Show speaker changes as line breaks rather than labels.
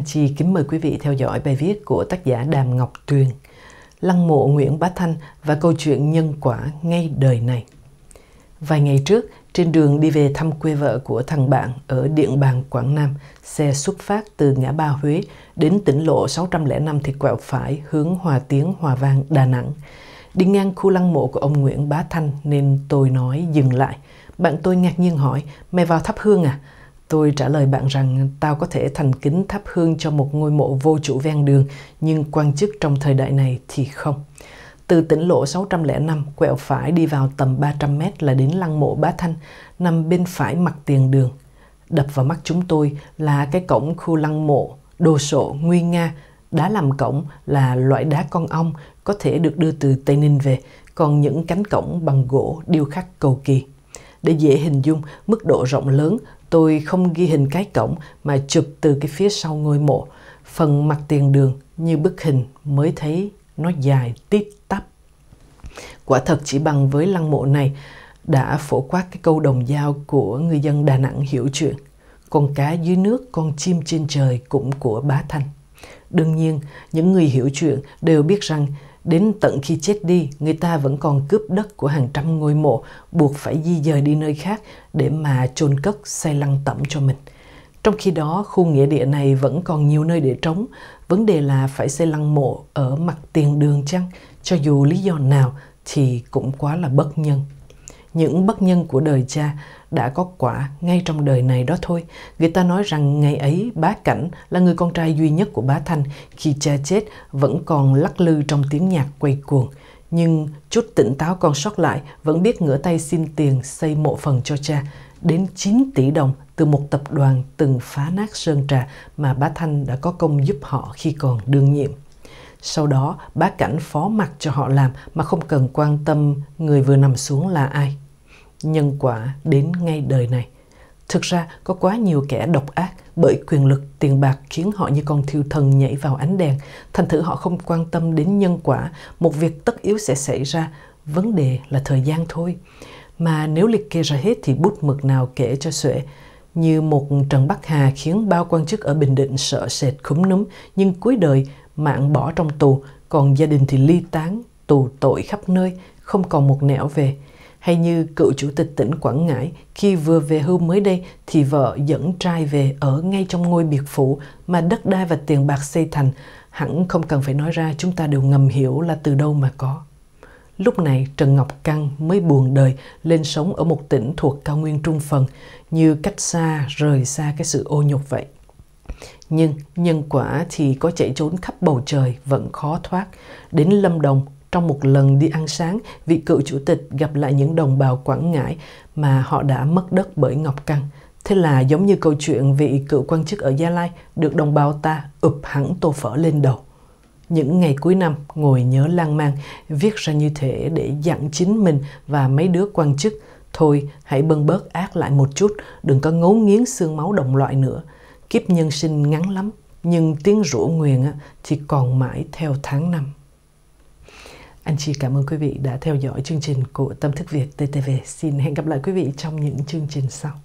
Anh Chi kính mời quý vị theo dõi bài viết của tác giả Đàm Ngọc Tuyền, Lăng mộ Nguyễn Bá Thanh và câu chuyện nhân quả ngay đời này. Vài ngày trước, trên đường đi về thăm quê vợ của thằng bạn ở Điện Bàn, Quảng Nam, xe xuất phát từ ngã ba Huế đến tỉnh lộ 605 thì quẹo phải hướng Hòa Tiến, Hòa Vang, Đà Nẵng. Đi ngang khu lăng mộ của ông Nguyễn Bá Thanh nên tôi nói dừng lại. Bạn tôi ngạc nhiên hỏi, mày vào thắp hương à? Tôi trả lời bạn rằng tao có thể thành kính thắp hương cho một ngôi mộ vô chủ ven đường, nhưng quan chức trong thời đại này thì không. Từ tỉnh lộ 605, quẹo phải đi vào tầm 300 mét là đến lăng mộ Bá Thanh, nằm bên phải mặt tiền đường. Đập vào mắt chúng tôi là cái cổng khu lăng mộ, đồ sộ, nguy nga, đá làm cổng là loại đá con ong có thể được đưa từ Tây Ninh về, còn những cánh cổng bằng gỗ điêu khắc cầu kỳ. Để dễ hình dung mức độ rộng lớn, Tôi không ghi hình cái cổng mà chụp từ cái phía sau ngôi mộ, phần mặt tiền đường như bức hình mới thấy nó dài tít tắp. Quả thật chỉ bằng với lăng mộ này đã phổ quát cái câu đồng dao của người dân Đà Nẵng hiểu chuyện. Con cá dưới nước, con chim trên trời cũng của Bá Thanh. Đương nhiên, những người hiểu chuyện đều biết rằng Đến tận khi chết đi, người ta vẫn còn cướp đất của hàng trăm ngôi mộ, buộc phải di dời đi nơi khác để mà chôn cất xây lăng tẩm cho mình. Trong khi đó, khu nghĩa địa này vẫn còn nhiều nơi để trống. Vấn đề là phải xây lăng mộ ở mặt tiền đường chăng? Cho dù lý do nào thì cũng quá là bất nhân những bất nhân của đời cha đã có quả ngay trong đời này đó thôi. Người ta nói rằng ngày ấy bá Cảnh là người con trai duy nhất của bá Thanh khi cha chết vẫn còn lắc lư trong tiếng nhạc quay cuồng. Nhưng chút tỉnh táo còn sót lại vẫn biết ngửa tay xin tiền xây mộ phần cho cha đến 9 tỷ đồng từ một tập đoàn từng phá nát Sơn Trà mà bá Thanh đã có công giúp họ khi còn đương nhiệm. Sau đó, bá cảnh phó mặc cho họ làm mà không cần quan tâm người vừa nằm xuống là ai. Nhân quả đến ngay đời này. Thực ra, có quá nhiều kẻ độc ác bởi quyền lực tiền bạc khiến họ như con thiêu thần nhảy vào ánh đèn. Thành thử họ không quan tâm đến nhân quả. Một việc tất yếu sẽ xảy ra. Vấn đề là thời gian thôi. Mà nếu liệt kê ra hết thì bút mực nào kể cho xuể như một trận bắc hà khiến bao quan chức ở Bình Định sợ sệt khúm núm, nhưng cuối đời mạng bỏ trong tù, còn gia đình thì ly tán, tù tội khắp nơi, không còn một nẻo về. Hay như cựu chủ tịch tỉnh Quảng Ngãi, khi vừa về hưu mới đây thì vợ dẫn trai về ở ngay trong ngôi biệt phủ mà đất đai và tiền bạc xây thành, hẳn không cần phải nói ra chúng ta đều ngầm hiểu là từ đâu mà có. Lúc này Trần Ngọc Căng mới buồn đời lên sống ở một tỉnh thuộc cao nguyên trung phần, như cách xa rời xa cái sự ô nhục vậy nhưng nhân quả thì có chạy trốn khắp bầu trời vẫn khó thoát. Đến Lâm Đồng, trong một lần đi ăn sáng, vị cựu chủ tịch gặp lại những đồng bào Quảng Ngãi mà họ đã mất đất bởi ngọc căng. Thế là giống như câu chuyện vị cựu quan chức ở Gia Lai được đồng bào ta ụp hẳn tô phở lên đầu. Những ngày cuối năm ngồi nhớ lang mang, viết ra như thế để dặn chính mình và mấy đứa quan chức Thôi, hãy bưng bớt ác lại một chút, đừng có ngấu nghiến xương máu đồng loại nữa kiếp nhân sinh ngắn lắm nhưng tiếng rủa nguyền thì còn mãi theo tháng năm anh chị cảm ơn quý vị đã theo dõi chương trình của Tâm Thức Việt TTV. Xin hẹn gặp lại quý vị trong những chương trình sau.